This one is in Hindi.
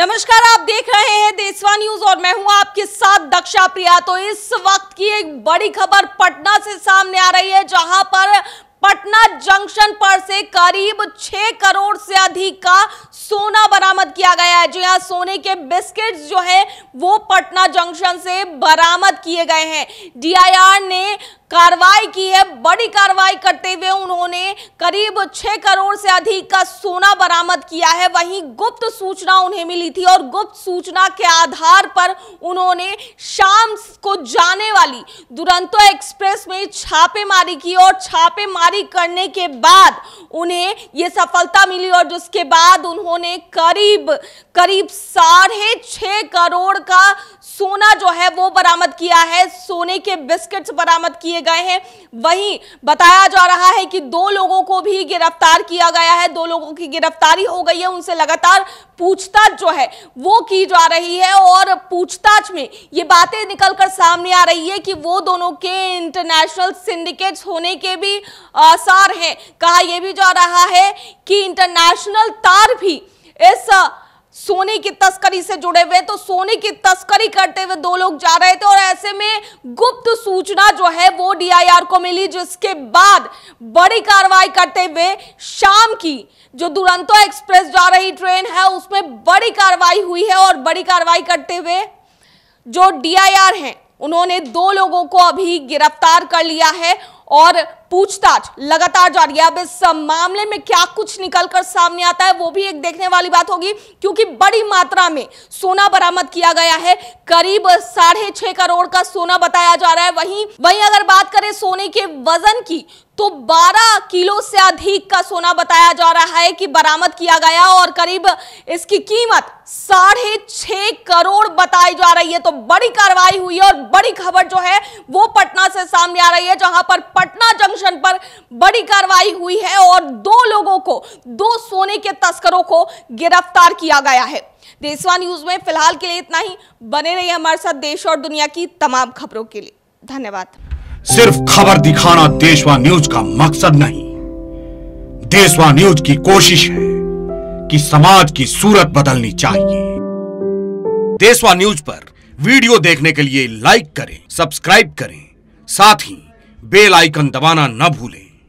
नमस्कार आप देख रहे हैं देसवा न्यूज और मैं हूं आपके साथ दक्षा प्रिया तो इस वक्त की एक बड़ी खबर पटना से सामने आ रही है जहां पर पटना जंक्शन पर से करीब छह करोड़ से अधिक का सोना बरामद किया गया है जो यहाँ सोने के बिस्किट्स जो है वो पटना जंक्शन से बरामद किए गए हैं डीआईआर ने कार्रवाई की है बड़ी कार्रवाई करते हुए उन्होंने करीब छह करोड़ से अधिक का सोना बरामद किया है वहीं गुप्त सूचना उन्हें मिली थी और गुप्त सूचना के आधार पर उन्होंने शाम को जाने वाली दुरंतो एक्सप्रेस में छापेमारी की और छापेमारी गिरफ्तारी करने के बाद उन्हें ये सफलता मिली और जिसके बाद उन्होंने करीब करीब साढ़े छः करोड़ का सोना जो है वो बरामद किया है सोने के बिस्किट्स बरामद किए गए हैं वहीं बताया जा रहा है कि दो लोगों को भी गिरफ्तार किया गया है दो लोगों की गिरफ्तारी हो गई है उनसे लगातार पूछताछ जो है वो की जा रही है और पूछताछ में ये बातें निकलकर सामने आ रही है कि वो दोनों के इंटरनेशनल सिंडिकेट्स होने के भी आसार हैं कहा यह भी जा रहा है कि इंटरनेशनल तार भी इस सोने की तस्करी से जुड़े हुए तो सोने की तस्करी करते हुए दो लोग जा रहे थे और ऐसे में गुप्त सूचना जो है वो डीआईआर को मिली जिसके बाद बड़ी कार्रवाई करते हुए शाम की जो दुरंतो एक्सप्रेस जा रही ट्रेन है उसमें बड़ी कार्रवाई हुई है और बड़ी कार्रवाई करते हुए जो डीआईआर हैं उन्होंने दो लोगों को अभी गिरफ्तार कर लिया है और पूछताछ लगातार जारी है अब इस मामले में क्या कुछ निकल कर सामने आता है वो भी एक देखने वाली बात होगी क्योंकि बड़ी मात्रा में सोना बरामद किया गया है करीब साढ़े छह करोड़ का सोना बताया जा रहा है वहीं वहीं अगर बात करें सोने के वजन की तो 12 किलो से अधिक का सोना बताया जा रहा है कि बरामद किया गया और करीब इसकी कीमत साढ़े छह करोड़ बताई जा रही है तो बड़ी कार्रवाई हुई है और बड़ी खबर जो है वो पटना से सामने आ रही है जहां पर पटना जंक्शन प्रदूषण पर बड़ी कार्रवाई हुई है और दो लोगों को दो सोने के तस्करों को गिरफ्तार किया गया है देशवा न्यूज में फिलहाल के लिए इतना ही बने रहिए हमारे साथ देश और दुनिया की तमाम खबरों के लिए धन्यवाद सिर्फ खबर दिखाना देशवा न्यूज का मकसद नहीं देशवा न्यूज की कोशिश है कि समाज की सूरत बदलनी चाहिए देशवा न्यूज पर वीडियो देखने के लिए लाइक करें सब्सक्राइब करें साथ ही बेल आइकन दबाना न भूलें